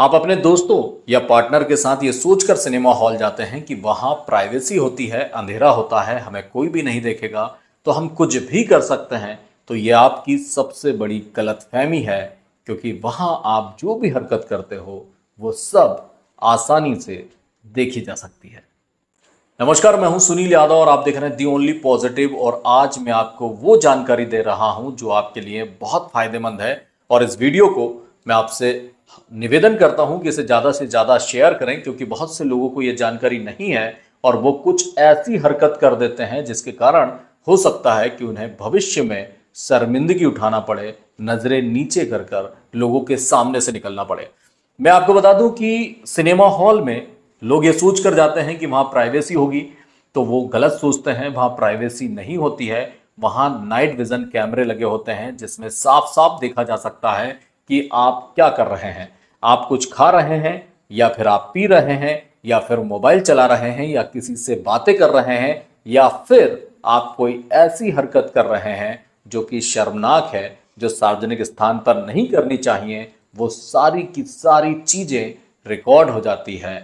आप अपने दोस्तों या पार्टनर के साथ ये सोचकर सिनेमा हॉल जाते हैं कि वहाँ प्राइवेसी होती है अंधेरा होता है हमें कोई भी नहीं देखेगा तो हम कुछ भी कर सकते हैं तो ये आपकी सबसे बड़ी गलत फहमी है क्योंकि वहाँ आप जो भी हरकत करते हो वो सब आसानी से देखी जा सकती है नमस्कार मैं हूं सुनील यादव और आप देख रहे हैं दी ओनली पॉजिटिव और आज मैं आपको वो जानकारी दे रहा हूं जो आपके लिए बहुत फायदेमंद है और इस वीडियो को मैं आपसे निवेदन करता हूं कि इसे ज़्यादा से ज़्यादा शेयर करें क्योंकि बहुत से लोगों को यह जानकारी नहीं है और वो कुछ ऐसी हरकत कर देते हैं जिसके कारण हो सकता है कि उन्हें भविष्य में शर्मिंदगी उठाना पड़े नज़रें नीचे कर कर लोगों के सामने से निकलना पड़े मैं आपको बता दूं कि सिनेमा हॉल में लोग ये सोच कर जाते हैं कि वहां प्राइवेसी होगी तो वो गलत सोचते हैं वहां प्राइवेसी नहीं होती है वहां नाइट विज़न कैमरे लगे होते हैं जिसमें साफ साफ देखा जा सकता है कि आप क्या कर रहे हैं आप कुछ खा रहे हैं या फिर आप पी रहे हैं या फिर मोबाइल चला रहे हैं या किसी से बातें कर रहे हैं या फिर आप कोई ऐसी हरकत कर रहे हैं जो कि शर्मनाक है जो सार्वजनिक स्थान पर नहीं करनी चाहिए वो सारी की सारी चीज़ें रिकॉर्ड हो जाती है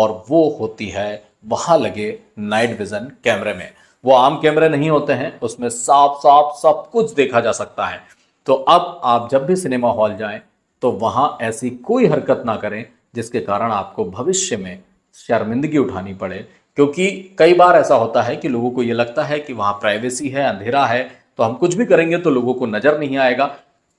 और वो होती है वहाँ लगे नाइट विज़न कैमरे में वो आम कैमरे नहीं होते हैं उसमें साफ साफ सब कुछ देखा जा सकता है तो अब आप जब भी सिनेमा हॉल जाएं तो वहाँ ऐसी कोई हरकत ना करें जिसके कारण आपको भविष्य में शर्मिंदगी उठानी पड़े क्योंकि कई बार ऐसा होता है कि लोगों को ये लगता है कि वहाँ प्राइवेसी है अंधेरा है तो हम कुछ भी करेंगे तो लोगों को नज़र नहीं आएगा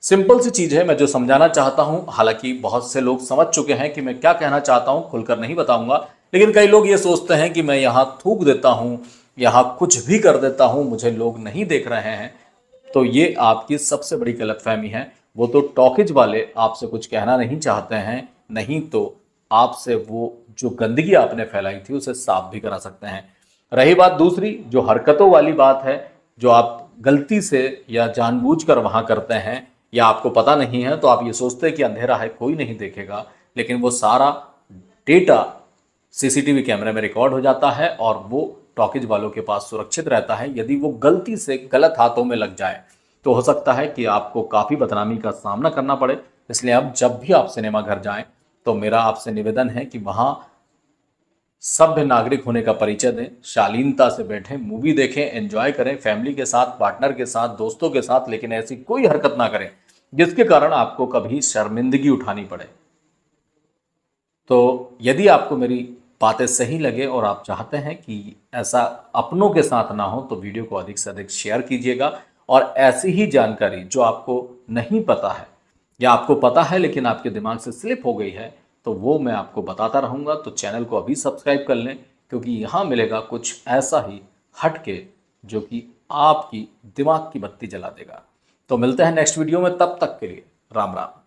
सिंपल सी चीज़ है मैं जो समझाना चाहता हूँ हालांकि बहुत से लोग समझ चुके हैं कि मैं क्या कहना चाहता हूँ खुलकर नहीं बताऊँगा लेकिन कई लोग ये सोचते हैं कि मैं यहाँ थूक देता हूँ यहाँ कुछ भी कर देता हूँ मुझे लोग नहीं देख रहे हैं तो ये आपकी सबसे बड़ी गलतफहमी है वो तो टॉकेज वाले आपसे कुछ कहना नहीं चाहते हैं नहीं तो आपसे वो जो गंदगी आपने फैलाई थी उसे साफ भी करा सकते हैं रही बात दूसरी जो हरकतों वाली बात है जो आप गलती से या जानबूझ कर वहां करते हैं या आपको पता नहीं है तो आप ये सोचते हैं कि अंधेरा है कोई नहीं देखेगा लेकिन वो सारा डेटा सीसीटीवी कैमरे में रिकॉर्ड हो जाता है और वो टॉकेज वालों के पास सुरक्षित रहता है यदि वो गलती से गलत हाथों में लग जाए तो हो सकता है कि आपको काफ़ी बदनामी का सामना करना पड़े इसलिए अब जब भी आप सिनेमा घर जाएं तो मेरा आपसे निवेदन है कि वहाँ सभ्य नागरिक होने का परिचय दें शालीनता से बैठें मूवी देखें एंजॉय करें फैमिली के साथ पार्टनर के साथ दोस्तों के साथ लेकिन ऐसी कोई हरकत ना करें जिसके कारण आपको कभी शर्मिंदगी उठानी पड़े तो यदि आपको मेरी बातें सही लगे और आप चाहते हैं कि ऐसा अपनों के साथ ना हो तो वीडियो को अधिक से अधिक शेयर कीजिएगा और ऐसी ही जानकारी जो आपको नहीं पता है या आपको पता है लेकिन आपके दिमाग से स्लिप हो गई है तो वो मैं आपको बताता रहूँगा तो चैनल को अभी सब्सक्राइब कर लें क्योंकि यहाँ मिलेगा कुछ ऐसा ही हट के जो कि आपकी दिमाग की बत्ती जला देगा तो मिलते हैं नेक्स्ट वीडियो में तब तक के लिए राम राम